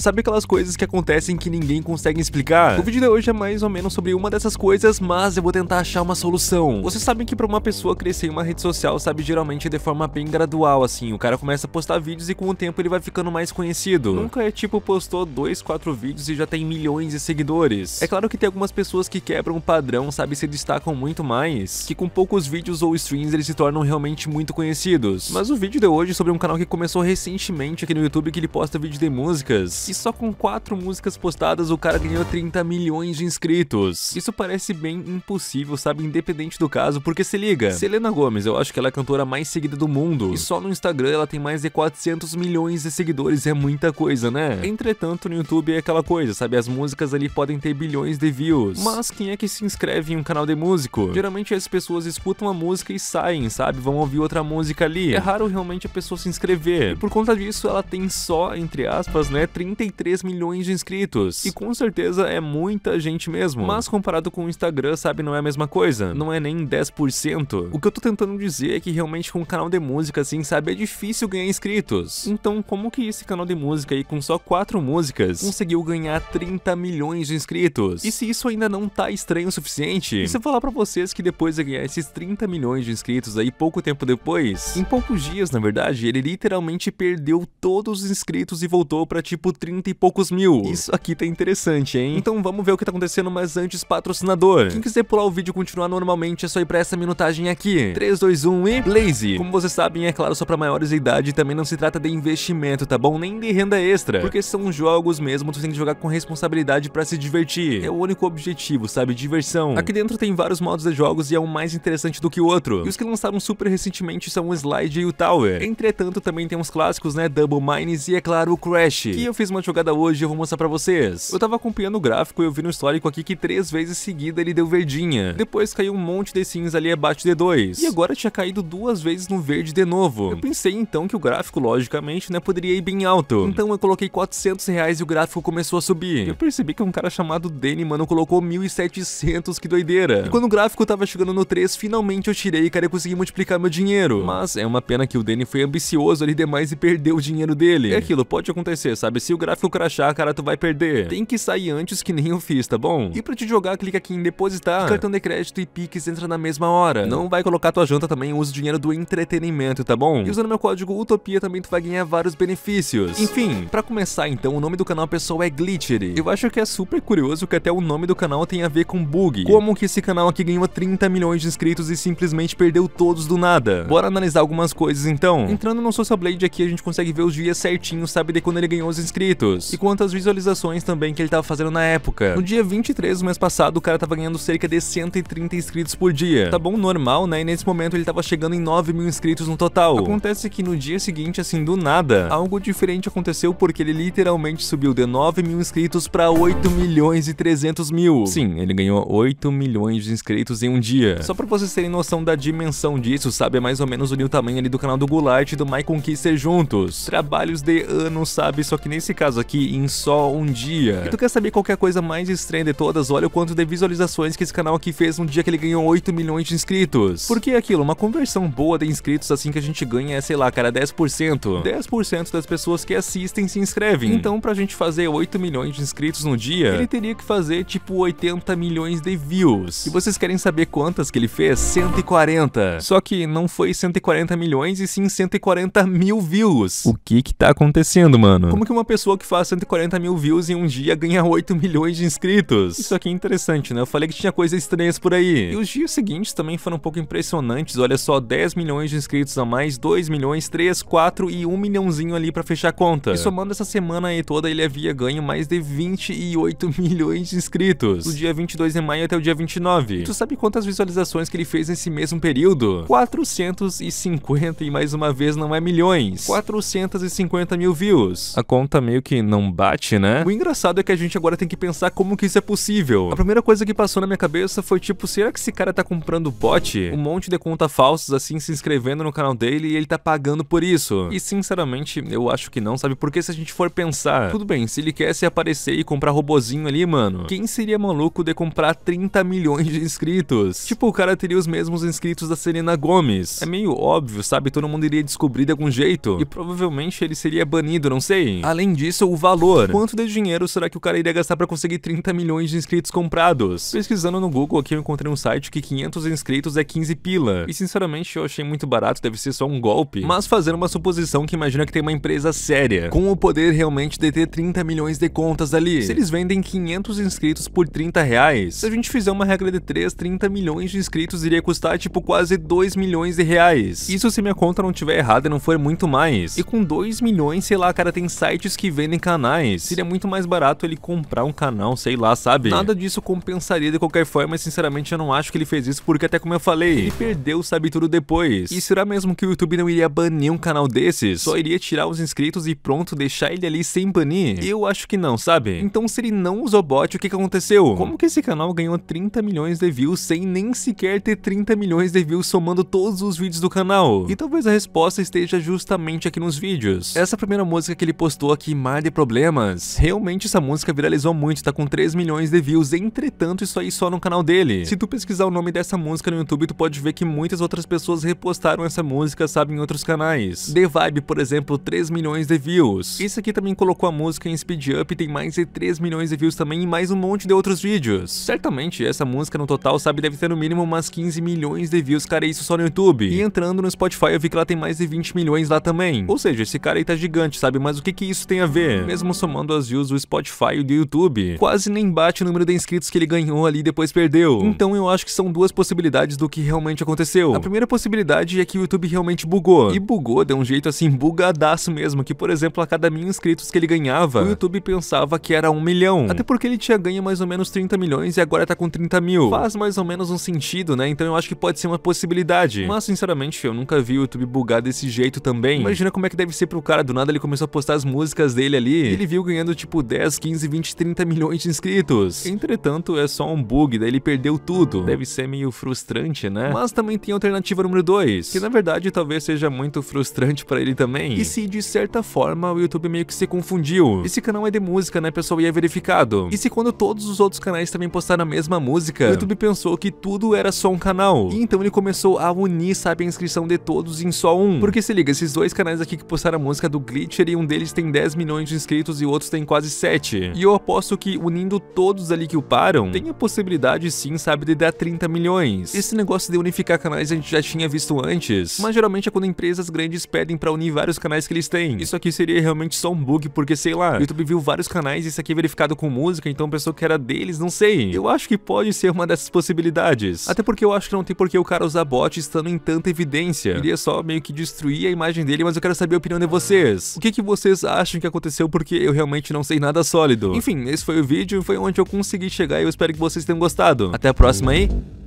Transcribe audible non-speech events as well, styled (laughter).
Sabe aquelas coisas que acontecem que ninguém consegue explicar? O vídeo de hoje é mais ou menos sobre uma dessas coisas, mas eu vou tentar achar uma solução. Vocês sabem que para uma pessoa crescer em uma rede social, sabe, geralmente é de forma bem gradual, assim. O cara começa a postar vídeos e com o tempo ele vai ficando mais conhecido. Nunca é tipo postou dois, quatro vídeos e já tem milhões de seguidores. É claro que tem algumas pessoas que quebram o padrão, sabe, se destacam muito mais, que com poucos vídeos ou streams eles se tornam realmente muito conhecidos. Mas o vídeo de hoje é sobre um canal que começou recentemente aqui no YouTube que ele posta vídeo de músicas e só com 4 músicas postadas o cara ganhou 30 milhões de inscritos. Isso parece bem impossível, sabe? Independente do caso, porque se liga, Selena Gomes, eu acho que ela é a cantora mais seguida do mundo, e só no Instagram ela tem mais de 400 milhões de seguidores, é muita coisa, né? Entretanto, no YouTube é aquela coisa, sabe? As músicas ali podem ter bilhões de views, mas quem é que se inscreve em um canal de músico? Geralmente as pessoas escutam a música e saem, sabe? Vão ouvir outra música ali. É raro realmente a pessoa se inscrever. E por conta disso, ela tem só, entre aspas, né, 30 33 milhões de inscritos. E com certeza é muita gente mesmo. Mas comparado com o Instagram, sabe, não é a mesma coisa. Não é nem 10%. O que eu tô tentando dizer é que realmente com um canal de música assim, sabe, é difícil ganhar inscritos. Então como que esse canal de música aí com só 4 músicas conseguiu ganhar 30 milhões de inscritos? E se isso ainda não tá estranho o suficiente? E se eu falar pra vocês que depois de ganhar esses 30 milhões de inscritos aí pouco tempo depois, em poucos dias na verdade, ele literalmente perdeu todos os inscritos e voltou pra tipo 30 30 e poucos mil. Isso aqui tá interessante, hein? Então vamos ver o que tá acontecendo, mas antes, patrocinador. Quem quiser pular o vídeo e continuar normalmente, é só ir pra essa minutagem aqui. 3, 2, 1 e lazy. Como vocês sabem, é claro, só pra maiores de idade, também não se trata de investimento, tá bom? Nem de renda extra. Porque são jogos mesmo, tu tem que jogar com responsabilidade pra se divertir. É o único objetivo, sabe? Diversão. Aqui dentro tem vários modos de jogos e é um mais interessante do que o outro. E os que lançaram super recentemente são o Slide e o Tower. Entretanto, também tem uns clássicos, né? Double Mines e, é claro, o Crash. Que eu fiz uma na jogada hoje eu vou mostrar pra vocês. Eu tava acompanhando o gráfico e eu vi no histórico aqui que três vezes seguida ele deu verdinha. Depois caiu um monte de cinza ali abaixo de 2. E agora tinha caído duas vezes no verde de novo. Eu pensei então que o gráfico, logicamente, né, poderia ir bem alto. Então eu coloquei 400 reais e o gráfico começou a subir. Eu percebi que um cara chamado Danny, mano, colocou 1.700, que doideira. E quando o gráfico tava chegando no 3, finalmente eu tirei e cara, eu consegui multiplicar meu dinheiro. Mas é uma pena que o Danny foi ambicioso ali demais e perdeu o dinheiro dele. É aquilo, pode acontecer, sabe? Se o gráfico gráfico crachar, cara, tu vai perder. Tem que sair antes que nem eu fiz, tá bom? E pra te jogar, clica aqui em depositar. Cartão de crédito e Pix entra na mesma hora. Não vai colocar tua janta também, usa o dinheiro do entretenimento, tá bom? E usando meu código Utopia também tu vai ganhar vários benefícios. Enfim, pra começar então, o nome do canal pessoal é Glitchery. Eu acho que é super curioso que até o nome do canal tem a ver com bug. Como que esse canal aqui ganhou 30 milhões de inscritos e simplesmente perdeu todos do nada? Bora analisar algumas coisas então. Entrando no Social Blade aqui, a gente consegue ver os dias certinhos, sabe, de quando ele ganhou os inscritos inscritos. E quantas visualizações também que ele tava fazendo na época. No dia 23 do mês passado, o cara tava ganhando cerca de 130 inscritos por dia. Tá bom normal, né? E nesse momento ele tava chegando em 9 mil inscritos no total. Acontece que no dia seguinte, assim, do nada, algo diferente aconteceu porque ele literalmente subiu de 9 mil inscritos para 8 milhões e 300 mil. Sim, ele ganhou 8 milhões de inscritos em um dia. Só pra vocês terem noção da dimensão disso, sabe? É mais ou menos o tamanho ali do canal do Goulart e do Michael Kisser juntos. Trabalhos de anos, sabe? Só que nesse caso aqui em só um dia. E tu quer saber qualquer é coisa mais estranha de todas? Olha o quanto de visualizações que esse canal aqui fez um dia que ele ganhou 8 milhões de inscritos. Porque é aquilo, uma conversão boa de inscritos assim que a gente ganha é, sei lá, cara, 10%. 10% das pessoas que assistem se inscrevem. Então, pra gente fazer 8 milhões de inscritos no dia, ele teria que fazer tipo 80 milhões de views. E vocês querem saber quantas que ele fez? 140. Só que não foi 140 milhões e sim 140 mil views. O que que tá acontecendo, mano? Como que uma pessoa pessoa que faz 140 mil views em um dia ganha 8 milhões de inscritos. Isso aqui é interessante, né? Eu falei que tinha coisas estranhas por aí. E os dias seguintes também foram um pouco impressionantes. Olha só, 10 milhões de inscritos a mais, 2 milhões, 3, 4 e 1 milhãozinho ali pra fechar a conta. E somando essa semana aí toda, ele havia ganho mais de 28 (laughs) milhões de inscritos. Do dia 22 de maio até o dia 29. E tu sabe quantas visualizações que ele fez nesse mesmo período? 450 e mais uma vez não é milhões. 450 mil views. A conta meio meio que não bate, né? O engraçado é que a gente agora tem que pensar como que isso é possível. A primeira coisa que passou na minha cabeça foi tipo, será que esse cara tá comprando bot? Um monte de conta falsas assim se inscrevendo no canal dele e ele tá pagando por isso. E sinceramente, eu acho que não, sabe? Porque se a gente for pensar, tudo bem, se ele quer se aparecer e comprar robozinho ali, mano, quem seria maluco de comprar 30 milhões de inscritos? Tipo, o cara teria os mesmos inscritos da Serena Gomes. É meio óbvio, sabe? Todo mundo iria descobrir de algum jeito. E provavelmente ele seria banido, não sei. Além disso, isso, o valor. Quanto de dinheiro será que o cara iria gastar para conseguir 30 milhões de inscritos comprados? Pesquisando no Google aqui eu encontrei um site que 500 inscritos é 15 pila. E sinceramente eu achei muito barato, deve ser só um golpe. Mas fazendo uma suposição que imagina que tem uma empresa séria, com o poder realmente de ter 30 milhões de contas ali. Se eles vendem 500 inscritos por 30 reais, se a gente fizer uma regra de 3, 30 milhões de inscritos iria custar tipo quase 2 milhões de reais. Isso se minha conta não tiver errada e não for muito mais. E com 2 milhões, sei lá, cara, tem sites que vendem canais. Seria muito mais barato ele comprar um canal, sei lá, sabe? Nada disso compensaria de qualquer forma, mas sinceramente eu não acho que ele fez isso, porque até como eu falei, ele perdeu sabe tudo depois. E será mesmo que o YouTube não iria banir um canal desses? Só iria tirar os inscritos e pronto, deixar ele ali sem banir? Eu acho que não, sabe? Então se ele não usou bot, o que, que aconteceu? Como que esse canal ganhou 30 milhões de views sem nem sequer ter 30 milhões de views somando todos os vídeos do canal? E talvez a resposta esteja justamente aqui nos vídeos. Essa primeira música que ele postou aqui mais mar de problemas. Realmente essa música viralizou muito, tá com 3 milhões de views, entretanto isso aí só no canal dele. Se tu pesquisar o nome dessa música no YouTube, tu pode ver que muitas outras pessoas repostaram essa música, sabe, em outros canais. The Vibe, por exemplo, 3 milhões de views. Esse aqui também colocou a música em speed up, e tem mais de 3 milhões de views também e mais um monte de outros vídeos. Certamente, essa música no total, sabe, deve ter no mínimo umas 15 milhões de views, cara, isso só no YouTube. E entrando no Spotify, eu vi que ela tem mais de 20 milhões lá também. Ou seja, esse cara aí tá gigante, sabe, mas o que que isso tem a ver? mesmo somando as views do Spotify e do YouTube. Quase nem bate o número de inscritos que ele ganhou ali e depois perdeu. Então eu acho que são duas possibilidades do que realmente aconteceu. A primeira possibilidade é que o YouTube realmente bugou. E bugou de um jeito assim bugadaço mesmo, que por exemplo, a cada mil inscritos que ele ganhava, o YouTube pensava que era um milhão. Até porque ele tinha ganho mais ou menos 30 milhões e agora tá com 30 mil. Faz mais ou menos um sentido, né? Então eu acho que pode ser uma possibilidade. Mas sinceramente, eu nunca vi o YouTube bugar desse jeito também. Imagina como é que deve ser pro cara, do nada ele começou a postar as músicas dele dele ali, ele viu ganhando tipo 10, 15, 20, 30 milhões de inscritos. Entretanto, é só um bug, daí ele perdeu tudo. Deve ser meio frustrante, né? Mas também tem a alternativa número 2, que na verdade talvez seja muito frustrante para ele também. E se de certa forma o YouTube meio que se confundiu. Esse canal é de música, né, pessoal? E é verificado. E se quando todos os outros canais também postaram a mesma música, o YouTube pensou que tudo era só um canal. E então ele começou a unir, sabe, a inscrição de todos em só um. Porque se liga, esses dois canais aqui que postaram a música do Glitcher e um deles tem 10 milhões milhões de inscritos e outros tem quase 7. E eu aposto que, unindo todos ali que uparam, tem a possibilidade sim, sabe, de dar 30 milhões. Esse negócio de unificar canais a gente já tinha visto antes, mas geralmente é quando empresas grandes pedem pra unir vários canais que eles têm. Isso aqui seria realmente só um bug, porque sei lá, o YouTube viu vários canais e isso aqui é verificado com música, então pensou que era deles, não sei. Eu acho que pode ser uma dessas possibilidades. Até porque eu acho que não tem por que o cara usar bot estando em tanta evidência. Iria só meio que destruir a imagem dele, mas eu quero saber a opinião de vocês. O que, que vocês acham que aconteceu? aconteceu porque eu realmente não sei nada sólido. Enfim, esse foi o vídeo, foi onde eu consegui chegar e eu espero que vocês tenham gostado. Até a próxima aí.